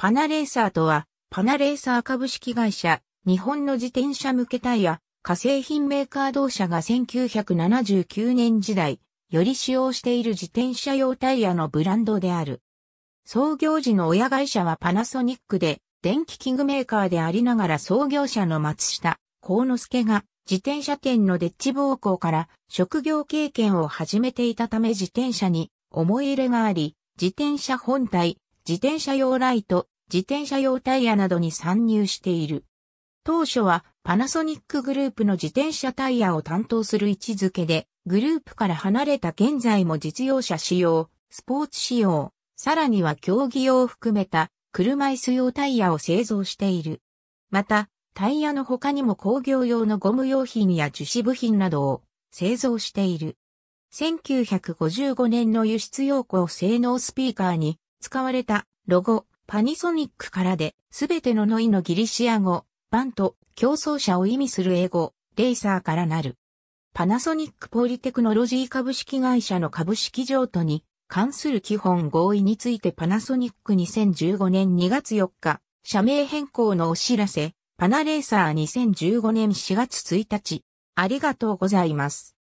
パナレーサーとは、パナレーサー株式会社、日本の自転車向けタイヤ、化成品メーカー同社が1979年時代、より使用している自転車用タイヤのブランドである。創業時の親会社はパナソニックで、電気器具メーカーでありながら創業者の松下、幸之助が、自転車店のデッチ暴行から職業経験を始めていたため自転車に思い入れがあり、自転車本体、自転車用ライト、自転車用タイヤなどに参入している。当初はパナソニックグループの自転車タイヤを担当する位置づけで、グループから離れた現在も実用車仕様、スポーツ仕様、さらには競技用を含めた車椅子用タイヤを製造している。また、タイヤの他にも工業用のゴム用品や樹脂部品などを製造している。1955年の輸出用庫性能スピーカーに使われたロゴ、パニソニックからで、すべてのノイのギリシア語、バンと競争者を意味する英語、レイサーからなる。パナソニックポリテクノロジー株式会社の株式譲渡に関する基本合意についてパナソニック2015年2月4日、社名変更のお知らせ、パナレーサー2015年4月1日。ありがとうございます。